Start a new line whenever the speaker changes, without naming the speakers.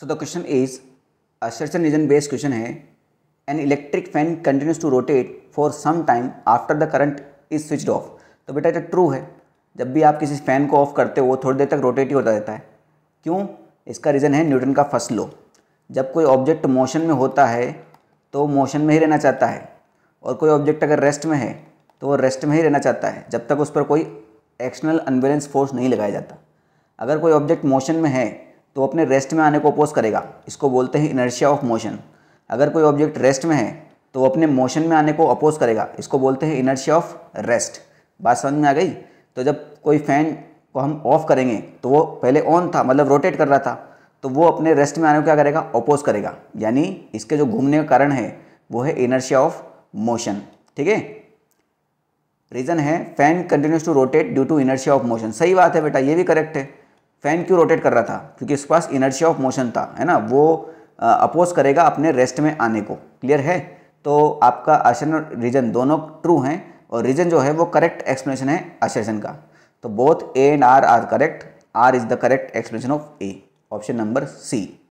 so the question is assertion reason based question है an electric fan continues to rotate for some time after the current is switch off तो बेटा ये true तो है जब भी आप किसी फैन को ऑफ करते हो थोड़ी देर तक रोटेट ही होता रहता है क्यों इसका रीज़न है न्यूटन का फर्स्ट लॉ जब कोई ऑब्जेक्ट मोशन में होता है तो मोशन में ही रहना चाहता है और कोई ऑब्जेक्ट अगर रेस्ट में है तो वो रेस्ट में ही रहना चाहता है जब तक उस पर कोई एक्सटर्नल अनबैलेंस फोर्स नहीं लगाया जाता अगर कोई ऑब्जेक्ट मोशन में है तो अपने रेस्ट में आने को अपोज करेगा इसको बोलते हैं इनर्शिया ऑफ मोशन अगर कोई ऑब्जेक्ट रेस्ट में है तो अपने मोशन में आने को अपोज करेगा इसको बोलते हैं इनर्शिया ऑफ रेस्ट बात समझ में आ गई तो जब कोई फैन को हम ऑफ करेंगे तो वो पहले ऑन था मतलब रोटेट कर रहा था तो वो अपने रेस्ट में आने को क्या करेगा अपोज करेगा यानी इसके जो घूमने का कारण है वो है इनर्शिया ऑफ मोशन ठीक है रीज़न है fan continues to rotate due to inertia of motion सही बात है बेटा ये भी करेक्ट है फैन क्यों रोटेट कर रहा था क्योंकि इसके पास इनर्शिया ऑफ मोशन था है ना वो अपोज करेगा अपने रेस्ट में आने को क्लियर है तो आपका आशन और रीजन दोनों ट्रू हैं और रीजन जो है वो करेक्ट एक्सप्लेनेशन है आशन का तो both A and R R correct R is the correct explanation of A option number C